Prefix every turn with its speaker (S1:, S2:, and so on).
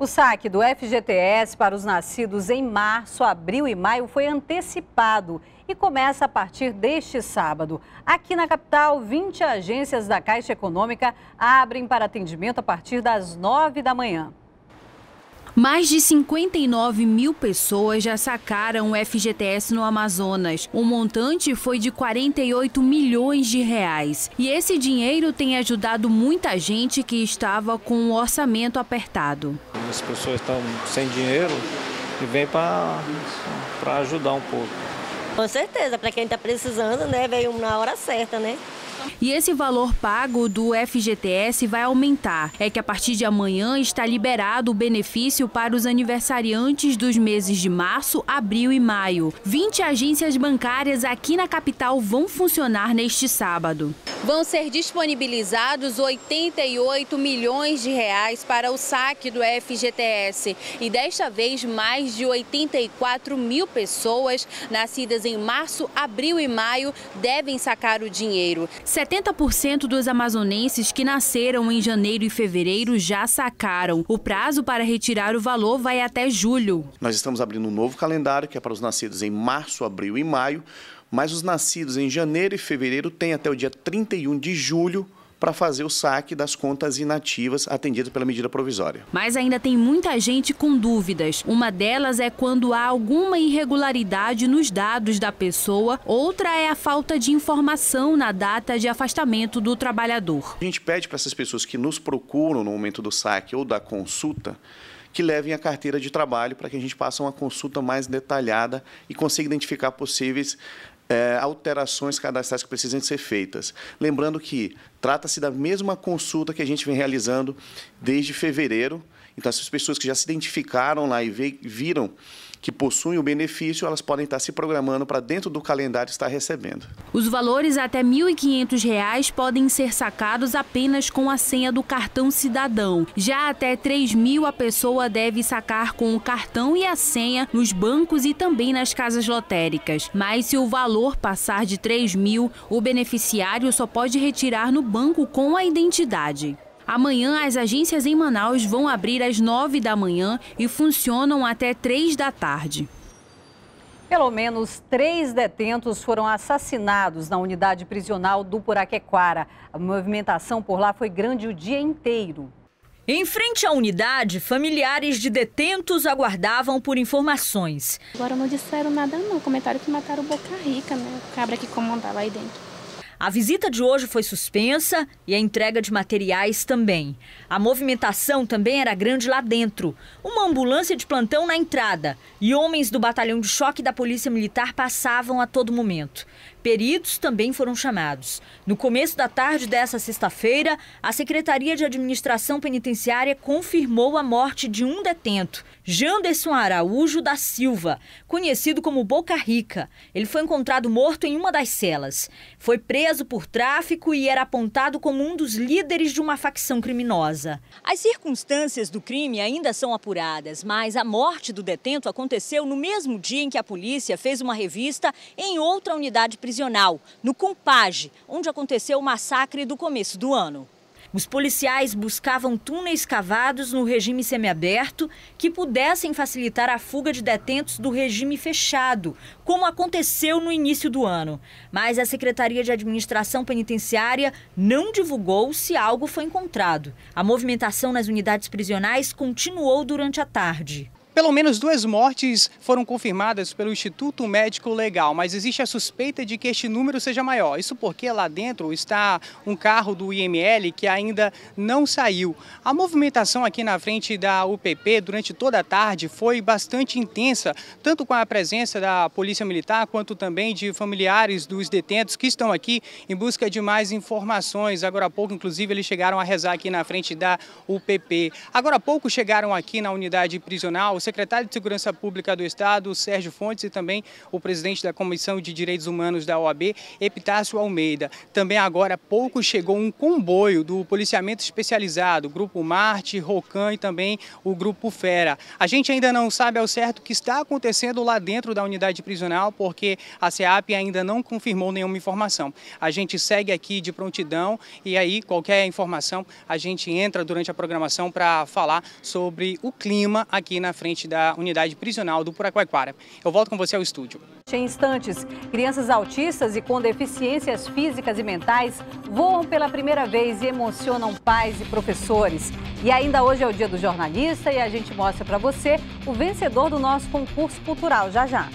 S1: O saque do FGTS para os nascidos em março, abril e maio foi antecipado e começa a partir deste sábado. Aqui na capital, 20 agências da Caixa Econômica abrem para atendimento a partir das 9 da manhã.
S2: Mais de 59 mil pessoas já sacaram o FGTS no Amazonas. O montante foi de 48 milhões de reais. E esse dinheiro tem ajudado muita gente que estava com o um orçamento apertado.
S3: As pessoas estão sem dinheiro e vêm para ajudar um pouco.
S4: Com certeza, para quem está precisando, né, veio na hora certa, né? E esse valor pago
S2: do FGTS vai aumentar. É que a partir de amanhã está liberado o benefício para os aniversariantes dos meses de março, abril e maio. 20 agências bancárias aqui na capital vão funcionar neste sábado. Vão ser disponibilizados 88 milhões de reais para o saque do FGTS. E desta vez, mais de 84 mil pessoas nascidas em em março, abril e maio devem sacar o dinheiro. 70% dos amazonenses que nasceram em janeiro e fevereiro já sacaram. O prazo para retirar o valor vai até julho.
S5: Nós estamos abrindo um novo calendário que é para os nascidos em março, abril e maio, mas os nascidos em janeiro e fevereiro têm até o dia 31 de julho para fazer o saque das contas inativas atendidas pela medida provisória.
S2: Mas ainda tem muita gente com dúvidas. Uma delas é quando há alguma irregularidade nos dados da pessoa, outra é a falta de informação na data de afastamento do trabalhador.
S5: A gente pede para essas pessoas que nos procuram no momento do saque ou da consulta que levem a carteira de trabalho para que a gente faça uma consulta mais detalhada e consiga identificar possíveis é, alterações cadastrais que precisam ser feitas. Lembrando que trata-se da mesma consulta que a gente vem realizando desde fevereiro, então, essas pessoas que já se identificaram lá e viram que possuem o benefício, elas podem estar se programando para dentro do calendário estar recebendo.
S2: Os valores até R$ 1.500 podem ser sacados apenas com a senha do cartão cidadão. Já até R$ 3.000 a pessoa deve sacar com o cartão e a senha nos bancos e também nas casas lotéricas. Mas se o valor passar de R$ 3.000, o beneficiário só pode retirar no banco com a identidade. Amanhã, as agências em Manaus vão abrir às 9 da manhã e funcionam até 3 da tarde.
S1: Pelo menos três detentos foram assassinados na unidade prisional do Puraquequara. A movimentação por lá foi grande o dia inteiro.
S4: Em frente à unidade, familiares de detentos aguardavam por informações.
S2: Agora não disseram nada não, comentaram que mataram o Boca Rica, né? O cabra que comandava aí dentro.
S4: A visita de hoje foi suspensa e a entrega de materiais também. A movimentação também era grande lá dentro. Uma ambulância de plantão na entrada e homens do batalhão de choque da Polícia Militar passavam a todo momento. Peritos também foram chamados. No começo da tarde dessa sexta-feira, a Secretaria de Administração Penitenciária confirmou a morte de um detento, Janderson Araújo da Silva, conhecido como Boca Rica. Ele foi encontrado morto em uma das celas. Foi preso preso por tráfico e era apontado como um dos líderes de uma facção criminosa. As circunstâncias do crime ainda são apuradas, mas a morte do detento aconteceu no mesmo dia em que a polícia fez uma revista em outra unidade prisional, no Compage, onde aconteceu o massacre do começo do ano. Os policiais buscavam túneis cavados no regime semiaberto que pudessem facilitar a fuga de detentos do regime fechado, como aconteceu no início do ano. Mas a Secretaria de Administração Penitenciária não divulgou se algo foi encontrado. A movimentação nas unidades prisionais continuou durante a
S3: tarde. Pelo menos duas mortes foram confirmadas pelo Instituto Médico Legal, mas existe a suspeita de que este número seja maior. Isso porque lá dentro está um carro do IML que ainda não saiu. A movimentação aqui na frente da UPP durante toda a tarde foi bastante intensa, tanto com a presença da Polícia Militar quanto também de familiares dos detentos que estão aqui em busca de mais informações. Agora há pouco, inclusive, eles chegaram a rezar aqui na frente da UPP. Agora há pouco chegaram aqui na unidade prisional secretário de Segurança Pública do Estado, Sérgio Fontes, e também o presidente da Comissão de Direitos Humanos da OAB, Epitácio Almeida. Também agora há pouco chegou um comboio do policiamento especializado, Grupo Marte, Rocan e também o Grupo Fera. A gente ainda não sabe ao certo o que está acontecendo lá dentro da unidade prisional, porque a SEAP ainda não confirmou nenhuma informação. A gente segue aqui de prontidão e aí qualquer informação a gente entra durante a programação para falar sobre o clima aqui na frente da unidade prisional do Puraquaiquara. Eu volto com você ao estúdio. Em instantes,
S1: crianças autistas e com deficiências físicas e mentais voam pela primeira vez e emocionam pais e professores. E ainda hoje é o dia do jornalista e a gente mostra para você o vencedor do nosso concurso cultural. Já já.